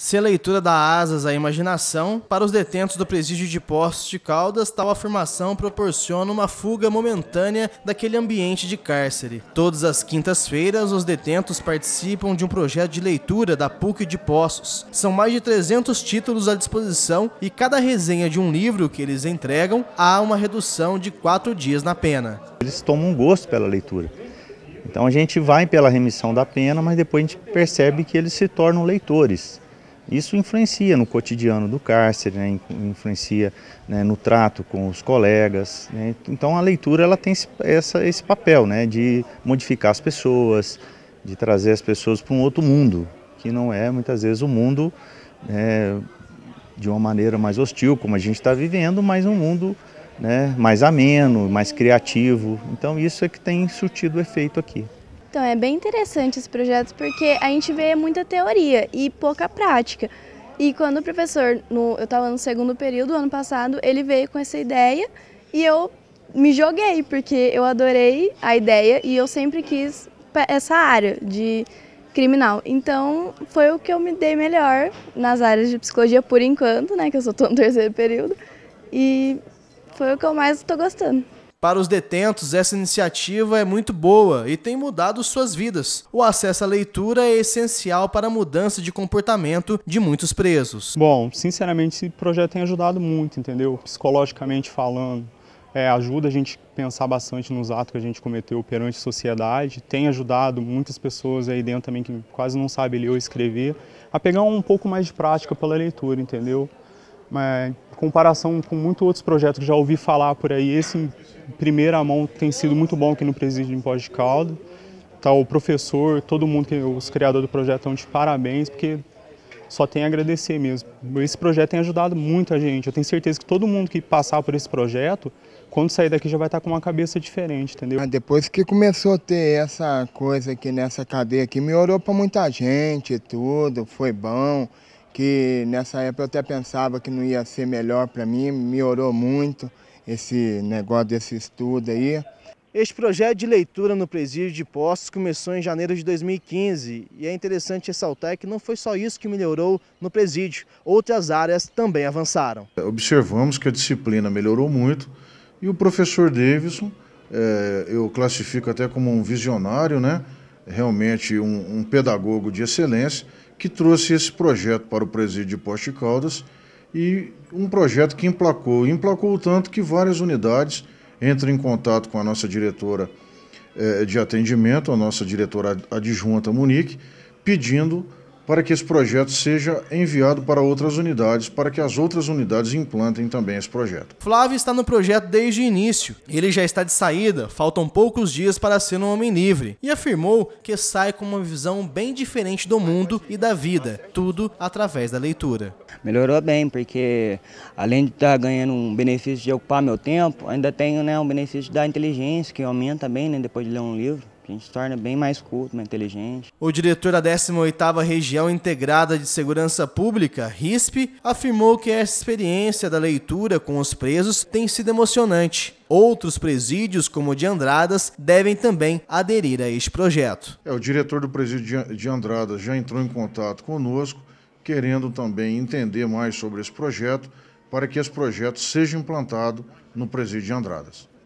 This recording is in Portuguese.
Se a leitura dá asas à imaginação, para os detentos do presídio de Poços de Caldas, tal afirmação proporciona uma fuga momentânea daquele ambiente de cárcere. Todas as quintas-feiras, os detentos participam de um projeto de leitura da PUC de Poços. São mais de 300 títulos à disposição e cada resenha de um livro que eles entregam há uma redução de quatro dias na pena. Eles tomam um gosto pela leitura. Então a gente vai pela remissão da pena, mas depois a gente percebe que eles se tornam leitores. Isso influencia no cotidiano do cárcere, né? influencia né, no trato com os colegas. Né? Então a leitura ela tem esse, essa, esse papel né, de modificar as pessoas, de trazer as pessoas para um outro mundo, que não é muitas vezes o um mundo né, de uma maneira mais hostil, como a gente está vivendo, mas um mundo né, mais ameno, mais criativo. Então isso é que tem surtido efeito aqui. Então é bem interessante esse projeto porque a gente vê muita teoria e pouca prática. E quando o professor, no, eu estava no segundo período ano passado, ele veio com essa ideia e eu me joguei porque eu adorei a ideia e eu sempre quis essa área de criminal. Então, foi o que eu me dei melhor nas áreas de psicologia por enquanto, né, que eu só estou no terceiro período, e foi o que eu mais estou gostando. Para os detentos, essa iniciativa é muito boa e tem mudado suas vidas. O acesso à leitura é essencial para a mudança de comportamento de muitos presos. Bom, sinceramente, esse projeto tem ajudado muito, entendeu? Psicologicamente falando. É, ajuda a gente pensar bastante nos atos que a gente cometeu perante a sociedade, tem ajudado muitas pessoas aí dentro também que quase não sabem ler ou escrever a pegar um pouco mais de prática pela leitura, entendeu? Mas, em comparação com muitos outros projetos que já ouvi falar por aí, esse em primeira mão tem sido muito bom aqui no presídio em Pós de Caldo. Tá, o professor, todo mundo, os criadores do projeto estão de parabéns, porque só tem a agradecer mesmo. Esse projeto tem ajudado muita gente. Eu tenho certeza que todo mundo que passar por esse projeto, quando sair daqui já vai estar tá com uma cabeça diferente, entendeu? Depois que começou a ter essa coisa aqui nessa cadeia aqui, melhorou para muita gente e tudo, foi bom que nessa época eu até pensava que não ia ser melhor para mim, melhorou muito esse negócio desse estudo aí. Este projeto de leitura no presídio de Poços começou em janeiro de 2015 e é interessante ressaltar que não foi só isso que melhorou no presídio, outras áreas também avançaram. Observamos que a disciplina melhorou muito e o professor Davidson, é, eu classifico até como um visionário, né? realmente um, um pedagogo de excelência que trouxe esse projeto para o presídio de Poste Caldas e um projeto que emplacou. Emplacou tanto que várias unidades entram em contato com a nossa diretora eh, de atendimento, a nossa diretora adjunta Munique pedindo para que esse projeto seja enviado para outras unidades, para que as outras unidades implantem também esse projeto. Flávio está no projeto desde o início. Ele já está de saída, faltam poucos dias para ser um homem livre, e afirmou que sai com uma visão bem diferente do mundo e da vida, tudo através da leitura. Melhorou bem, porque além de estar ganhando um benefício de ocupar meu tempo, ainda tenho né, um benefício da inteligência, que aumenta bem né, depois de ler um livro que a gente se torna bem mais culto, mais inteligente. O diretor da 18ª Região Integrada de Segurança Pública, RISP, afirmou que essa experiência da leitura com os presos tem sido emocionante. Outros presídios, como o de Andradas, devem também aderir a este projeto. É, o diretor do presídio de Andradas já entrou em contato conosco, querendo também entender mais sobre esse projeto, para que esse projeto seja implantado no presídio de Andradas.